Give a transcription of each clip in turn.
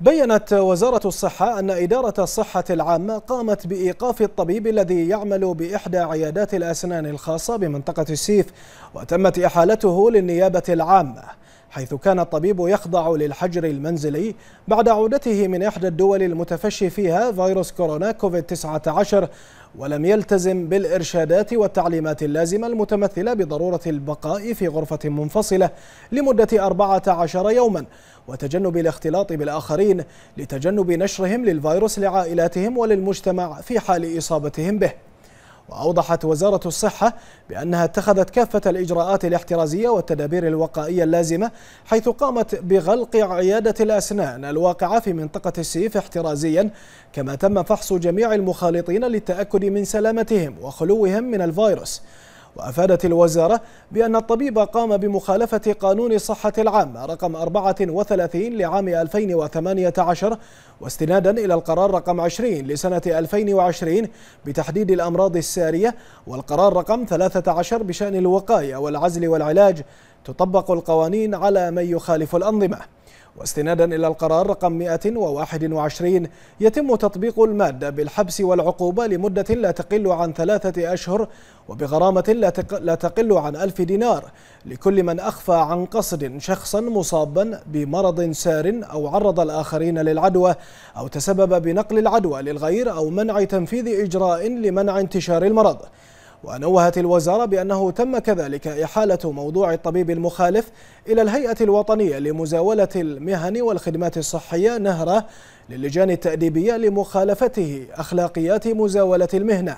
بيّنت وزارة الصحة أن إدارة الصحة العامة قامت بإيقاف الطبيب الذي يعمل بإحدى عيادات الأسنان الخاصة بمنطقة السيف وتمت إحالته للنيابة العامة حيث كان الطبيب يخضع للحجر المنزلي بعد عودته من إحدى الدول المتفشي فيها فيروس كورونا كوفيد 19 ولم يلتزم بالإرشادات والتعليمات اللازمة المتمثلة بضرورة البقاء في غرفة منفصلة لمدة 14 يوما وتجنب الاختلاط بالآخرين لتجنب نشرهم للفيروس لعائلاتهم وللمجتمع في حال إصابتهم به وأوضحت وزارة الصحة بأنها اتخذت كافة الإجراءات الاحترازية والتدابير الوقائية اللازمة حيث قامت بغلق عيادة الأسنان الواقعة في منطقة السيف احترازيا كما تم فحص جميع المخالطين للتأكد من سلامتهم وخلوهم من الفيروس وأفادت الوزارة بأن الطبيب قام بمخالفة قانون الصحة العامة رقم 34 لعام 2018 واستنادا إلى القرار رقم 20 لسنة 2020 بتحديد الأمراض السارية والقرار رقم 13 بشأن الوقاية والعزل والعلاج تطبق القوانين على من يخالف الأنظمة واستنادا إلى القرار رقم 121 يتم تطبيق المادة بالحبس والعقوبة لمدة لا تقل عن ثلاثة أشهر وبغرامة لا تقل عن ألف دينار لكل من أخفى عن قصد شخصا مصابا بمرض سار أو عرض الآخرين للعدوى أو تسبب بنقل العدوى للغير أو منع تنفيذ إجراء لمنع انتشار المرض ونوهت الوزارة بأنه تم كذلك إحالة موضوع الطبيب المخالف إلى الهيئة الوطنية لمزاولة المهن والخدمات الصحية نهره للجان التأديبية لمخالفته أخلاقيات مزاولة المهنة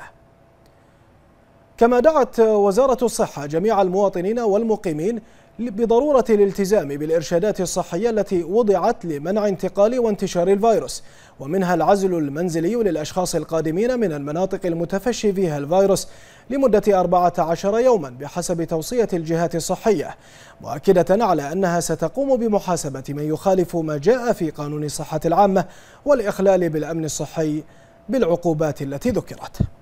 كما دعت وزارة الصحة جميع المواطنين والمقيمين بضرورة الالتزام بالإرشادات الصحية التي وضعت لمنع انتقال وانتشار الفيروس ومنها العزل المنزلي للأشخاص القادمين من المناطق المتفشي فيها الفيروس لمدة 14 يوما بحسب توصية الجهات الصحية مؤكدة على أنها ستقوم بمحاسبة من يخالف ما جاء في قانون الصحة العامة والإخلال بالأمن الصحي بالعقوبات التي ذكرت